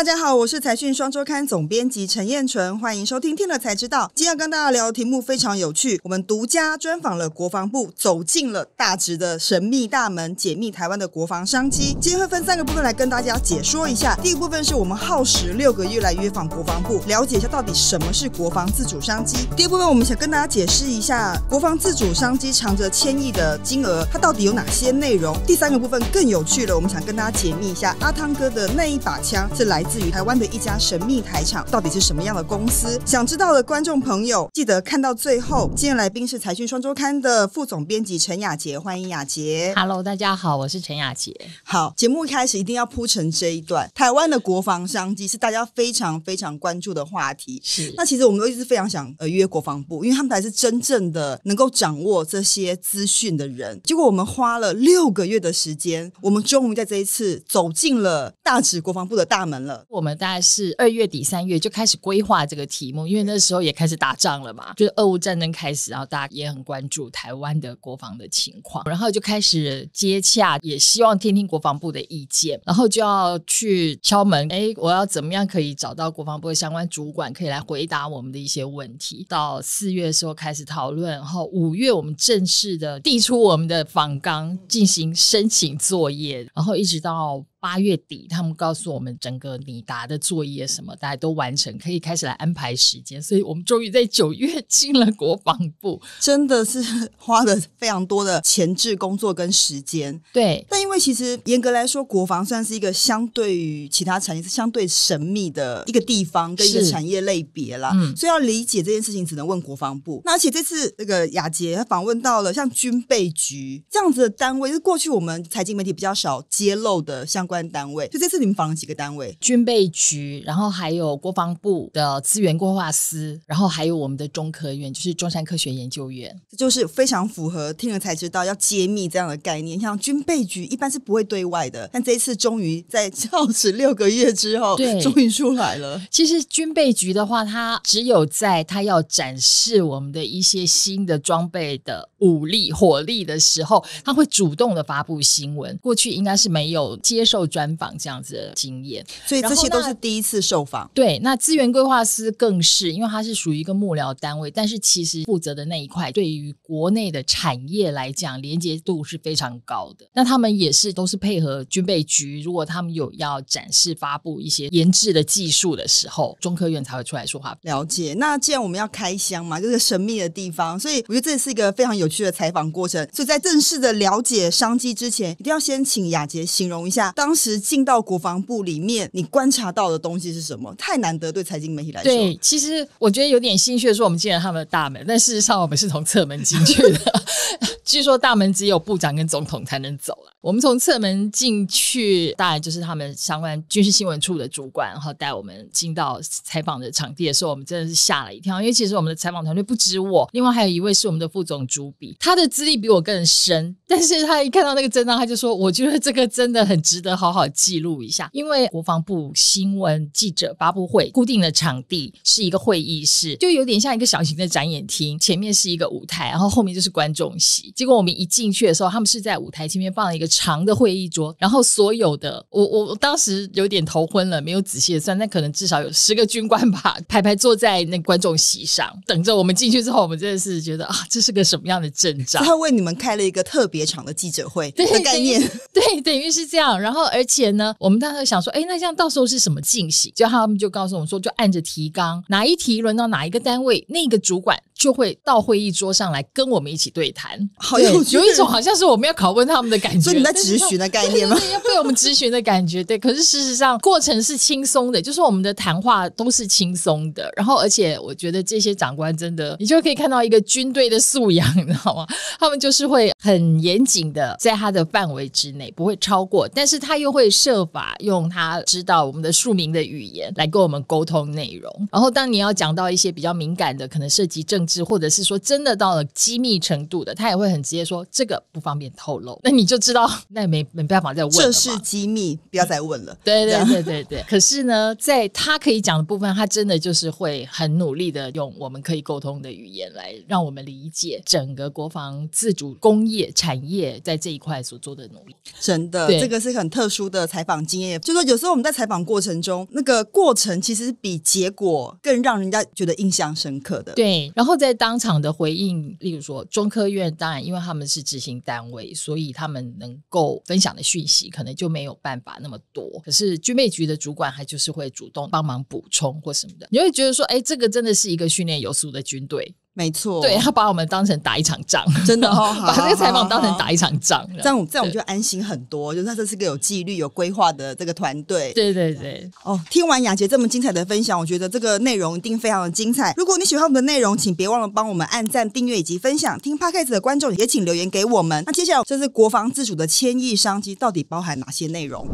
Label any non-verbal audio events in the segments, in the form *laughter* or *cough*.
大家好，我是财讯双周刊总编辑陈彦纯，欢迎收听听了才知道。今天要跟大家聊的题目非常有趣，我们独家专访了国防部，走进了大直的神秘大门，解密台湾的国防商机。今天会分三个部分来跟大家解说一下。第一部分是我们耗时六个月来约访国防部，了解一下到底什么是国防自主商机。第二部分我们想跟大家解释一下，国防自主商机藏着千亿的金额，它到底有哪些内容？第三个部分更有趣了，我们想跟大家解密一下阿汤哥的那一把枪是来。自于台湾的一家神秘台厂，到底是什么样的公司？想知道的观众朋友，记得看到最后。今天来宾是《财讯双周刊》的副总编辑陈雅杰，欢迎雅杰。Hello，大家好，我是陈雅杰。好，节目一开始一定要铺成这一段。台湾的国防商机是大家非常非常关注的话题。是，那其实我们都一直非常想呃约国防部，因为他们才是真正的能够掌握这些资讯的人。结果我们花了六个月的时间，我们终于在这一次走进了大指国防部的大门了。我们大概是二月底三月就开始规划这个题目，因为那时候也开始打仗了嘛，就是俄乌战争开始，然后大家也很关注台湾的国防的情况，然后就开始接洽，也希望听听国防部的意见，然后就要去敲门，哎，我要怎么样可以找到国防部的相关主管可以来回答我们的一些问题？到四月的时候开始讨论，然后五月我们正式的递出我们的访纲进行申请作业，然后一直到。八月底，他们告诉我们整个你答的作业什么，大家都完成，可以开始来安排时间。所以我们终于在九月进了国防部，真的是 *laughs* 花了非常多的前置工作跟时间。对，但因为其实严格来说，国防算是一个相对于其他产业是相对神秘的一个地方跟一个产业类别了，所以要理解这件事情，只能问国防部。那而且这次那个雅杰访问到了像军备局这样子的单位，是过去我们财经媒体比较少揭露的像。关单位，就这次你们访了几个单位？军备局，然后还有国防部的资源规划司，然后还有我们的中科院，就是中山科学研究院，就是非常符合听了才知道要揭秘这样的概念。像军备局一般是不会对外的，但这一次终于在坚持六个月之后，对，终于出来了。其实军备局的话，它只有在它要展示我们的一些新的装备的武力、火力的时候，它会主动的发布新闻。过去应该是没有接受。专访这样子的经验，所以这些都是第一次受访。对，那资源规划师更是，因为他是属于一个幕僚单位，但是其实负责的那一块，对于国内的产业来讲，连接度是非常高的。那他们也是都是配合军备局，如果他们有要展示、发布一些研制的技术的时候，中科院才会出来说话。了解。那既然我们要开箱嘛，就是神秘的地方，所以我觉得这是一个非常有趣的采访过程。所以在正式的了解商机之前，一定要先请雅杰形容一下当。当时进到国防部里面，你观察到的东西是什么？太难得对财经媒体来说。对，其实我觉得有点心血说我们进了他们的大门，但事实上我们是从侧门进去的。*laughs* 据说大门只有部长跟总统才能走了。我们从侧门进去，当然就是他们相关军事新闻处的主管，然后带我们进到采访的场地的时候，我们真的是吓了一跳。因为其实我们的采访团队不止我，另外还有一位是我们的副总主笔，他的资历比我更深。但是他一看到那个阵仗，他就说：“我觉得这个真的很值得好好记录一下。”因为国防部新闻记者发布会固定的场地是一个会议室，就有点像一个小型的展演厅，前面是一个舞台，然后后面就是观众席。结果我们一进去的时候，他们是在舞台前面放了一个。长的会议桌，然后所有的我，我当时有点头昏了，没有仔细的算，那可能至少有十个军官吧，排排坐在那观众席上等着我们进去之后，我们真的是觉得啊，这是个什么样的阵仗？他为你们开了一个特别长的记者会的概念，对，等于是这样。然后，而且呢，我们当时想说，哎，那这样到时候是什么进行？就他们就告诉我们说，就按着提纲，哪一题轮到哪一个单位，那个主管就会到会议桌上来跟我们一起对谈。好有有一种好像是我们要拷问他们的感觉。在咨询的概念吗？对，要被我们咨询的感觉。对，可是事实上过程是轻松的，就是我们的谈话都是轻松的。然后，而且我觉得这些长官真的，你就可以看到一个军队的素养，*laughs* 你知道吗？他们就是会很严谨的，在他的范围之内不会超过，但是他又会设法用他知道我们的庶民的语言来跟我们沟通内容。然后，当你要讲到一些比较敏感的，可能涉及政治，或者是说真的到了机密程度的，他也会很直接说这个不方便透露。那你就知道。*laughs* 那也没没办法再问了，这是机密，不要再问了。对对对对对。可是呢，在他可以讲的部分，他真的就是会很努力的用我们可以沟通的语言来让我们理解整个国防自主工业产业在这一块所做的努力。真的，这个是很特殊的采访经验。就说有时候我们在采访过程中，那个过程其实比结果更让人家觉得印象深刻的。对。然后在当场的回应，例如说，中科院当然因为他们是执行单位，所以他们能。够分享的讯息可能就没有办法那么多，可是军备局的主管还就是会主动帮忙补充或什么的，你会觉得说，哎，这个真的是一个训练有素的军队。没错，对，他把我们当成打一场仗，*laughs* 真的哦、*laughs* 把这个采访当成打一场仗，这样我们这样我们就安心很多，就是他这是个有纪律、有规划的这个团队。对对对，哦，听完雅杰这么精彩的分享，我觉得这个内容一定非常的精彩。如果你喜欢我们的内容，请别忘了帮我们按赞、订阅以及分享。听 podcast 的观众也请留言给我们。那接下来，这是国防自主的千亿商机，到底包含哪些内容？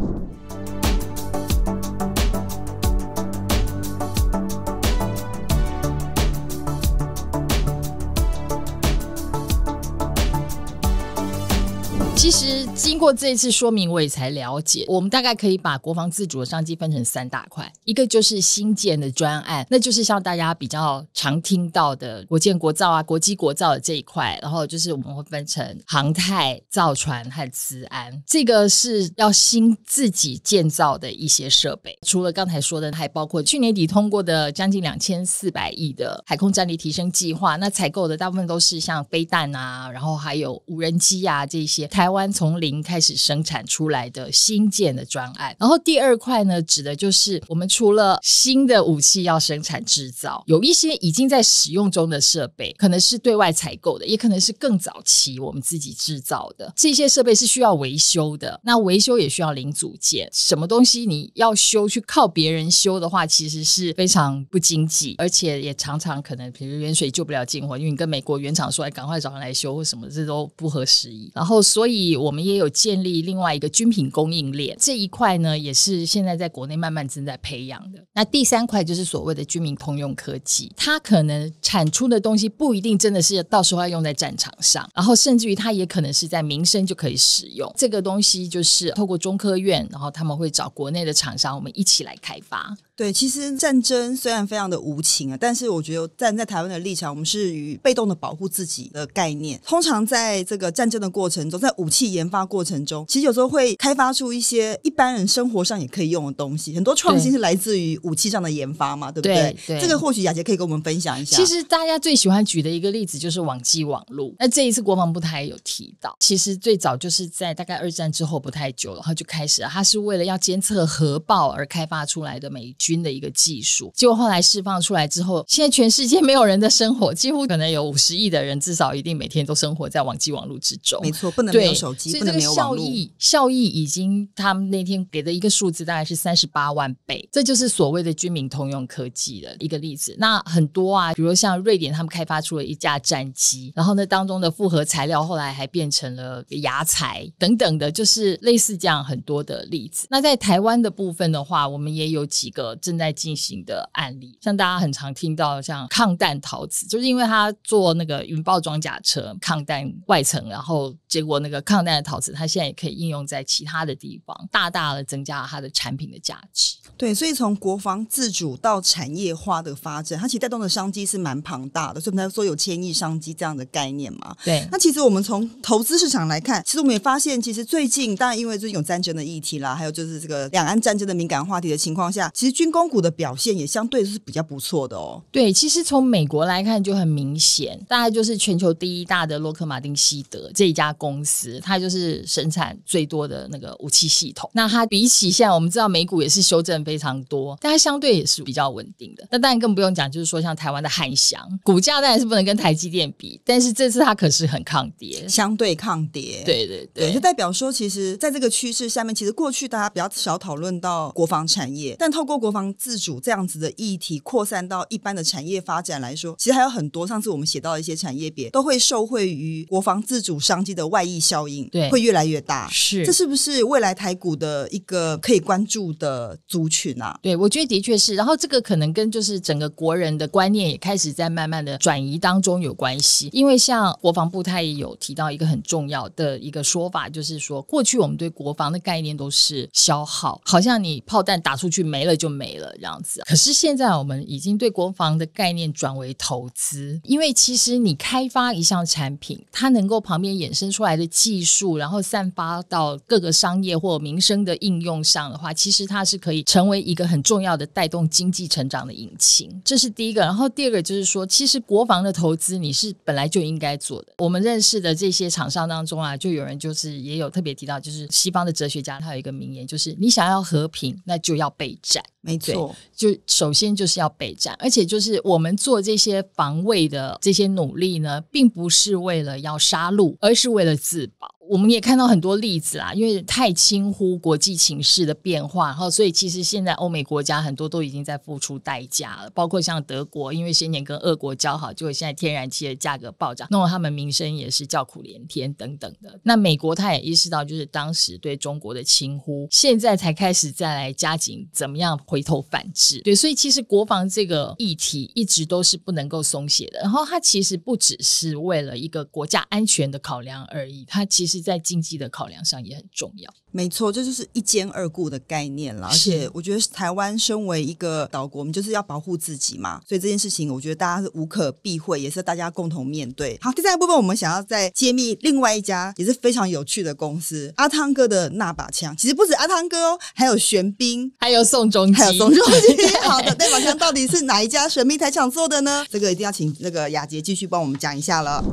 其实经过这一次说明，我也才了解，我们大概可以把国防自主的商机分成三大块，一个就是新建的专案，那就是像大家比较常听到的国建国造啊、国际国造的这一块，然后就是我们会分成航太、造船和慈安，这个是要新自己建造的一些设备。除了刚才说的，还包括去年底通过的将近两千四百亿的海空战力提升计划，那采购的大部分都是像飞弹啊，然后还有无人机啊这些台湾。湾从零开始生产出来的新建的专案，然后第二块呢，指的就是我们除了新的武器要生产制造，有一些已经在使用中的设备，可能是对外采购的，也可能是更早期我们自己制造的。这些设备是需要维修的，那维修也需要零组件。什么东西你要修，去靠别人修的话，其实是非常不经济，而且也常常可能，比如远水救不了近火，因为你跟美国原厂说，哎，赶快找人来修或什么，这都不合时宜。然后所以。我们也有建立另外一个军品供应链这一块呢，也是现在在国内慢慢正在培养的。那第三块就是所谓的军民通用科技，它可能产出的东西不一定真的是到时候要用在战场上，然后甚至于它也可能是在民生就可以使用。这个东西就是透过中科院，然后他们会找国内的厂商，我们一起来开发。对，其实战争虽然非常的无情啊，但是我觉得站在台湾的立场，我们是与被动的保护自己的概念。通常在这个战争的过程中，在武武器研发过程中，其实有时候会开发出一些一般人生活上也可以用的东西。很多创新是来自于武器上的研发嘛，对不对？对，这个或许雅杰可以跟我们分享一下。其实大家最喜欢举的一个例子就是网际网络。那这一次国防部他也有提到，其实最早就是在大概二战之后不太久了，然后就开始，它是为了要监测核爆而开发出来的美军的一个技术。结果后来释放出来之后，现在全世界没有人的生活，几乎可能有五十亿的人，至少一定每天都生活在网际网络之中。没错，不能对。手机，所以这个效益效益已经，他们那天给的一个数字大概是三十八万倍，这就是所谓的军民通用科技的一个例子。那很多啊，比如像瑞典，他们开发出了一架战机，然后呢，当中的复合材料后来还变成了牙材等等的，就是类似这样很多的例子。那在台湾的部分的话，我们也有几个正在进行的案例，像大家很常听到像抗弹陶瓷，就是因为他做那个云爆装甲车抗弹外层，然后。结果，那个抗弹的陶瓷，它现在也可以应用在其他的地方，大大的增加了它的产品的价值。对，所以从国防自主到产业化的发展，它其实带动的商机是蛮庞大的，所以我们才说有千亿商机这样的概念嘛。对，那其实我们从投资市场来看，其实我们也发现，其实最近当然因为最近有战争的议题啦，还有就是这个两岸战争的敏感话题的情况下，其实军工股的表现也相对是比较不错的哦。对，其实从美国来看就很明显，大概就是全球第一大的洛克马丁西德这一家公。公司，它就是生产最多的那个武器系统。那它比起现在我们知道，美股也是修正非常多，但它相对也是比较稳定的。那当然更不用讲，就是说像台湾的汉翔，股价当然是不能跟台积电比，但是这次它可是很抗跌，相对抗跌。对对对，就代表说，其实在这个趋势下面，其实过去大家比较少讨论到国防产业，但透过国防自主这样子的议题扩散到一般的产业发展来说，其实还有很多。上次我们写到的一些产业别都会受惠于国防自主商机的。外溢效应对会越来越大，是这是不是未来台股的一个可以关注的族群啊？对，我觉得的确是。然后这个可能跟就是整个国人的观念也开始在慢慢的转移当中有关系。因为像国防部他也有提到一个很重要的一个说法，就是说过去我们对国防的概念都是消耗，好像你炮弹打出去没了就没了这样子。可是现在我们已经对国防的概念转为投资，因为其实你开发一项产品，它能够旁边衍生。出来的技术，然后散发到各个商业或民生的应用上的话，其实它是可以成为一个很重要的带动经济成长的引擎。这是第一个，然后第二个就是说，其实国防的投资你是本来就应该做的。我们认识的这些厂商当中啊，就有人就是也有特别提到，就是西方的哲学家他有一个名言，就是你想要和平，那就要备战。没错，就首先就是要备战，而且就是我们做这些防卫的这些努力呢，并不是为了要杀戮，而是为了。的自保。我们也看到很多例子啊，因为太轻忽国际情势的变化，哈，所以其实现在欧美国家很多都已经在付出代价了，包括像德国，因为先前跟俄国交好，结果现在天然气的价格暴涨，弄得他们民生也是叫苦连天等等的。那美国他也意识到，就是当时对中国的轻忽，现在才开始再来加紧怎么样回头反制。对，所以其实国防这个议题一直都是不能够松懈的。然后它其实不只是为了一个国家安全的考量而已，它其实。在经济的考量上也很重要，没错，这就是一兼二顾的概念了。而且，我觉得台湾身为一个岛国，我们就是要保护自己嘛，所以这件事情，我觉得大家是无可避讳，也是大家共同面对。好，第三个部分，我们想要再揭秘另外一家也是非常有趣的公司——阿汤哥的那把枪。其实不止阿汤哥哦，还有玄彬，还有宋仲基，还有宋仲基。*laughs* 好的，那把枪到底是哪一家神秘台枪做的呢？这个一定要请那个雅杰继续帮我们讲一下了。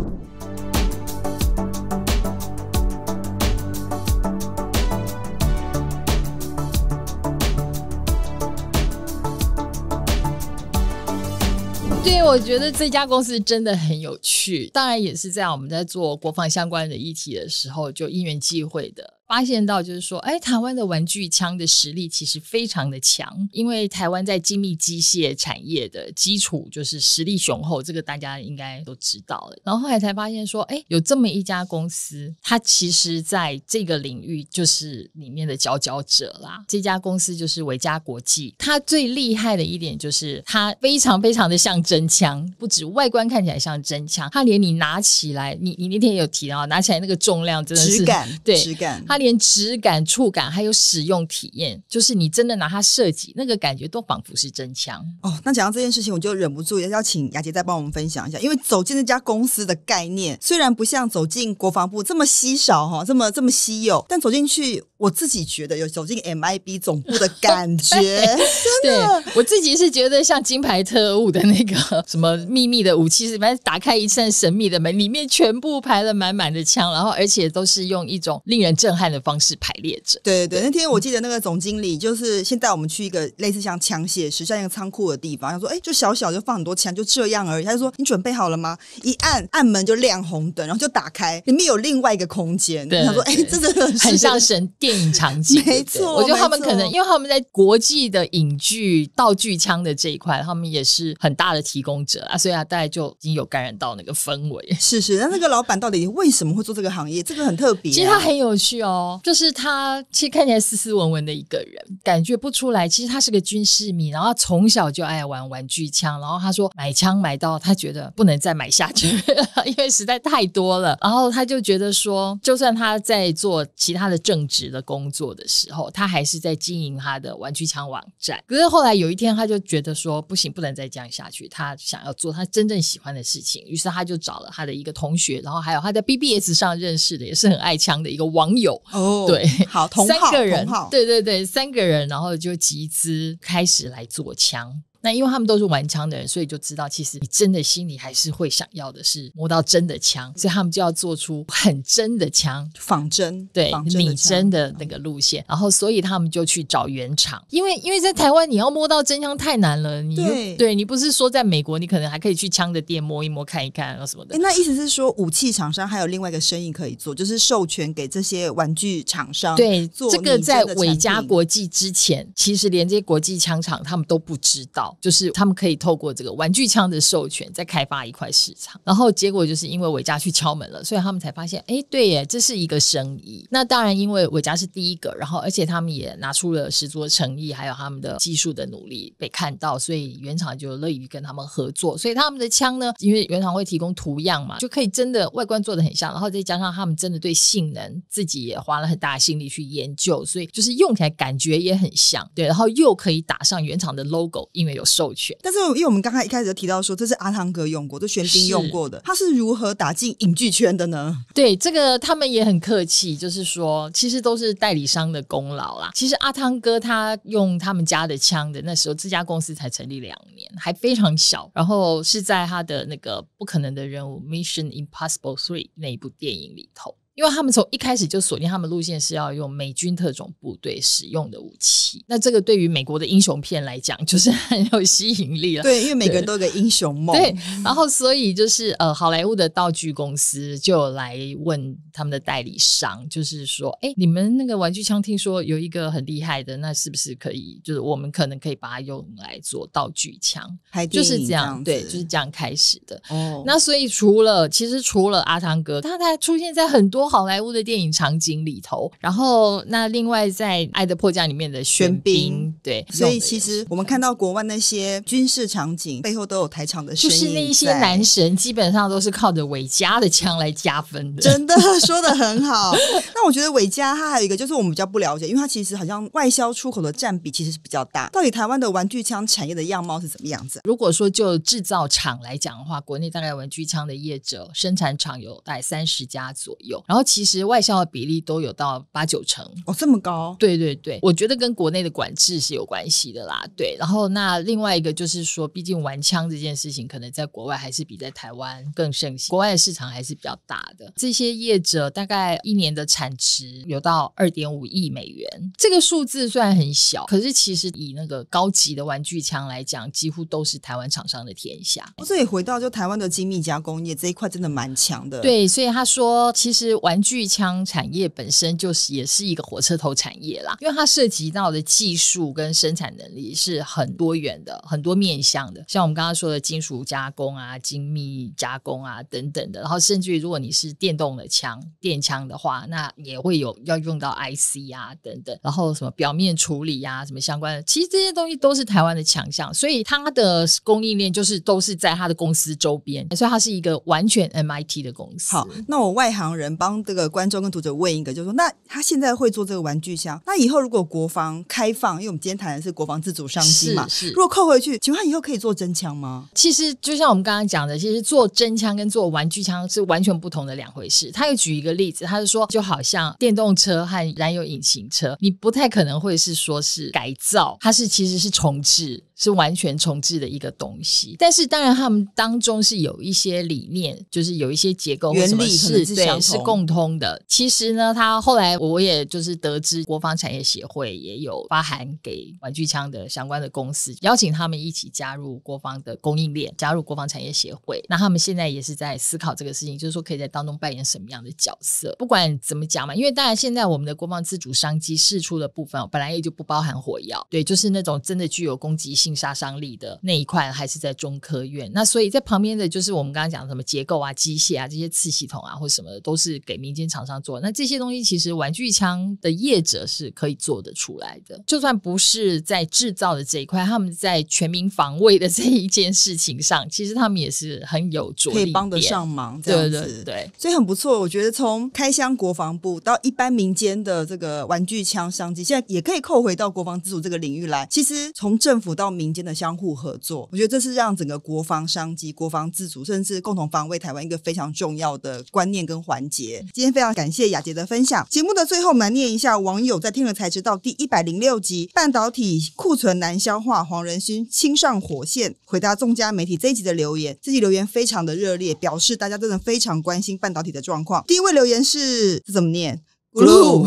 我觉得这家公司真的很有趣，当然也是在我们在做国防相关的议题的时候，就因缘际会的。发现到就是说，哎，台湾的玩具枪的实力其实非常的强，因为台湾在精密机械产业的基础就是实力雄厚，这个大家应该都知道了。然后后来才发现说，哎，有这么一家公司，它其实在这个领域就是里面的佼佼者啦。这家公司就是维嘉国际，它最厉害的一点就是它非常非常的像真枪，不止外观看起来像真枪，它连你拿起来，你你那天有提到拿起来那个重量真的是，对，它。连质感、触感还有使用体验，就是你真的拿它设计，那个感觉都仿佛是真枪哦。那讲到这件事情，我就忍不住也要请雅洁再帮我们分享一下，因为走进那家公司的概念，虽然不像走进国防部这么稀少哈，这么这么稀有，但走进去。我自己觉得有走进 M I B 总部的感觉，*laughs* 对我自己是觉得像金牌特务的那个 *laughs* 什么秘密的武器，是反正打开一扇神秘的门，里面全部排了满满的枪，然后而且都是用一种令人震撼的方式排列着。对对，那天我记得那个总经理就是先带我们去一个类似像枪械室、像一个仓库的地方，他说：“哎，就小小就放很多枪，就这样而已。”他就说：“你准备好了吗？”一按按门就亮红灯，然后就打开，里面有另外一个空间。对他说：“哎，这真的是很像神殿。”影场景 *laughs* 没错，我觉得他们可能因为他们在国际的影剧道具枪的这一块，他们也是很大的提供者啊，所以啊，大概就已经有感染到那个氛围。是是，那那个老板到底为什么会做这个行业？这个很特别，其实他很有趣哦，就是他其实看起来斯斯文文的一个人，感觉不出来，其实他是个军事迷，然后从小就爱玩玩具枪，然后他说买枪买到他觉得不能再买下去了，*laughs* 因为实在太多了，然后他就觉得说，就算他在做其他的正职。的工作的时候，他还是在经营他的玩具枪网站。可是后来有一天，他就觉得说不行，不能再这样下去。他想要做他真正喜欢的事情，于是他就找了他的一个同学，然后还有他在 BBS 上认识的，也是很爱枪的一个网友。哦，对，好，三个人，对对对，三个人，然后就集资开始来做枪。那因为他们都是玩枪的人，所以就知道其实你真的心里还是会想要的是摸到真的枪，所以他们就要做出很真的枪，仿真对仿真的那个路线。然后，所以他们就去找原厂，因为因为在台湾你要摸到真枪太难了。你对，你不是说在美国，你可能还可以去枪的店摸一摸看一看啊什么的。那意思是说，武器厂商还有另外一个生意可以做，就是授权给这些玩具厂商对做这个。在伟嘉国际之前，其实连这些国际枪厂他们都不知道。就是他们可以透过这个玩具枪的授权，再开发一块市场。然后结果就是因为伟嘉去敲门了，所以他们才发现，哎，对耶，这是一个生意。那当然，因为伟嘉是第一个，然后而且他们也拿出了十足诚意，还有他们的技术的努力被看到，所以原厂就乐于跟他们合作。所以他们的枪呢，因为原厂会提供图样嘛，就可以真的外观做的很像。然后再加上他们真的对性能自己也花了很大心力去研究，所以就是用起来感觉也很像，对。然后又可以打上原厂的 logo，因为有。授权，但是因为我们刚刚一开始就提到说，这是阿汤哥用过，这玄彬用过的，他是如何打进影剧圈的呢？对，这个他们也很客气，就是说，其实都是代理商的功劳啦。其实阿汤哥他用他们家的枪的那时候，这家公司才成立两年，还非常小，然后是在他的那个不可能的任务 Mission Impossible Three 那一部电影里头。因为他们从一开始就锁定他们路线是要用美军特种部队使用的武器，那这个对于美国的英雄片来讲就是很有吸引力了。对，因为每个人都有个英雄梦。对，然后所以就是呃，好莱坞的道具公司就来问他们的代理商，就是说，哎，你们那个玩具枪，听说有一个很厉害的，那是不是可以？就是我们可能可以把它用来做道具枪，就是这样，对，就是这样开始的。哦，那所以除了其实除了阿汤哥，他还出现在很多。好莱坞的电影场景里头，然后那另外在《爱的迫降》里面的玄彬，对，所以其实我们看到国外那些军事场景背后都有台场的声音。那一些男神基本上都是靠着伟嘉的枪来加分的，真的说的很好。那我觉得伟嘉他还有一个就是我们比较不了解，因为他其实好像外销出口的占比其实是比较大。到底台湾的玩具枪产业的样貌是怎么样子？如果说就制造厂来讲的话，国内大概玩具枪的业者生产厂有大概三十家左右。然后其实外销的比例都有到八九成哦，这么高？对对对，我觉得跟国内的管制是有关系的啦。对，然后那另外一个就是说，毕竟玩枪这件事情，可能在国外还是比在台湾更盛行，国外的市场还是比较大的。这些业者大概一年的产值有到二点五亿美元，这个数字虽然很小，可是其实以那个高级的玩具枪来讲，几乎都是台湾厂商的天下。所以回到就台湾的精密加工业这一块，真的蛮强的。对，所以他说其实。玩具枪产业本身就是也是一个火车头产业啦，因为它涉及到的技术跟生产能力是很多元的、很多面向的。像我们刚刚说的金属加工啊、精密加工啊等等的，然后甚至于如果你是电动的枪、电枪的话，那也会有要用到 IC 啊等等，然后什么表面处理啊什么相关的，其实这些东西都是台湾的强项，所以它的供应链就是都是在它的公司周边，所以它是一个完全 MIT 的公司。好，那我外行人帮。这个观众跟读者问一个，就说那他现在会做这个玩具枪，那以后如果国防开放，因为我们今天谈的是国防自主商机嘛，如果扣回去，九他以后可以做真枪吗？其实就像我们刚刚讲的，其实做真枪跟做玩具枪是完全不同的两回事。他又举一个例子，他是说就好像电动车和燃油引擎车，你不太可能会是说是改造，它是其实是重置。是完全重置的一个东西，但是当然，他们当中是有一些理念，就是有一些结构、原理是是共通的。其实呢，他后来我也就是得知，国防产业协会也有发函给玩具枪的相关的公司，邀请他们一起加入国防的供应链，加入国防产业协会。那他们现在也是在思考这个事情，就是说可以在当中扮演什么样的角色。不管怎么讲嘛，因为当然现在我们的国防自主商机试出的部分，本来也就不包含火药，对，就是那种真的具有攻击性。杀伤力的那一块还是在中科院。那所以在旁边的就是我们刚刚讲的什么结构啊、机械啊这些次系统啊，或什么的，都是给民间厂商做。那这些东西其实玩具枪的业者是可以做得出来的。就算不是在制造的这一块，他们在全民防卫的这一件事情上，其实他们也是很有着力，可以帮得上忙。对对对，所以很不错。我觉得从开箱国防部到一般民间的这个玩具枪商机，现在也可以扣回到国防自主这个领域来。其实从政府到民间的相互合作，我觉得这是让整个国防商机、国防自主，甚至共同防卫台湾一个非常重要的观念跟环节。今天非常感谢雅杰的分享。节目的最后，我们念一下网友在《听了才知道》第一百零六集“半导体库存难消化”，黄仁勋亲上火线回答众家媒体这一集的留言。这集留言非常的热烈，表示大家真的非常关心半导体的状况。第一位留言是怎么念？Glue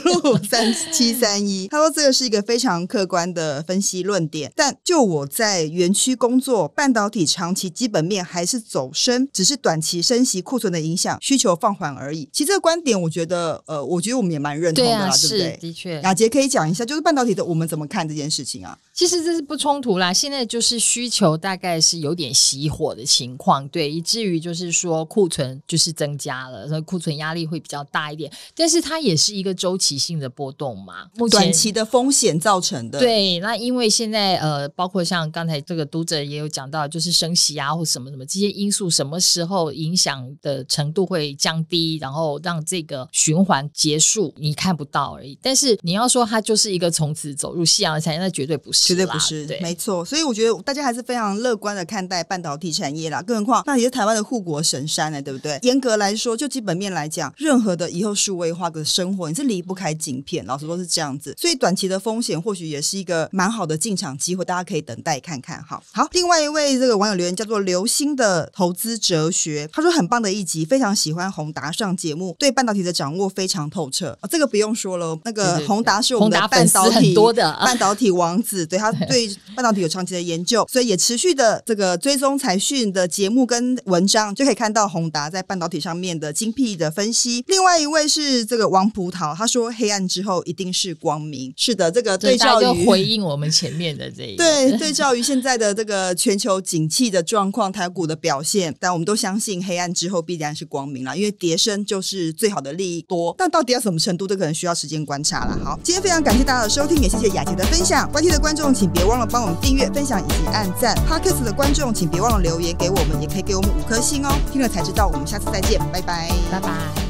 *laughs* 三七三一，他说这个是一个非常客观的分析论点，但就我在园区工作，半导体长期基本面还是走升，只是短期升息、库存的影响、需求放缓而已。其实这个观点，我觉得，呃，我觉得我们也蛮认同的，对不对？的确，雅杰可以讲一下，就是半导体的，我们怎么看这件事情啊？其实这是不冲突啦，现在就是需求大概是有点熄火的情况，对，以至于就是说库存就是增加了，所以库存压力会比较大一点。但是它也是一个周期性的波动嘛，目短期的风险造成的。对，那因为现在呃，包括像刚才这个读者也有讲到，就是升息啊或什么什么这些因素，什么时候影响的程度会降低，然后让这个循环结束，你看不到而已。但是你要说它就是一个从此走入夕阳的产业，那绝对不是。绝对不是，没错，所以我觉得大家还是非常乐观的看待半导体产业啦。更何况那也是台湾的护国神山呢，对不对？严格来说，就基本面来讲，任何的以后数位化的生活，你是离不开晶片，老师都是这样子。所以短期的风险或许也是一个蛮好的进场机会，大家可以等待看看。好，好。另外一位这个网友留言叫做刘星的投资哲学，他说很棒的一集，非常喜欢宏达上节目，对半导体的掌握非常透彻。这个不用说了，那个宏达是我们的半导体很多的半导体王子。他 *laughs* 对半导体有长期的研究，所以也持续的这个追踪财讯的节目跟文章，就可以看到宏达在半导体上面的精辟的分析。另外一位是这个王葡萄，他说：“黑暗之后一定是光明。”是的，这个对照于回应我们前面的这一对，对照 *laughs* 于现在的这个全球景气的状况，台股的表现，但我们都相信黑暗之后必然是光明了，因为叠升就是最好的利益多。但到底要什么程度，这可能需要时间观察了。好，今天非常感谢大家的收听，也谢谢雅杰的分享，关 T 的关注。请别忘了帮我们订阅、分享以及按赞。p a r k e s 的观众，请别忘了留言给我们，也可以给我们五颗星哦。听了才知道，我们下次再见，拜拜，拜拜。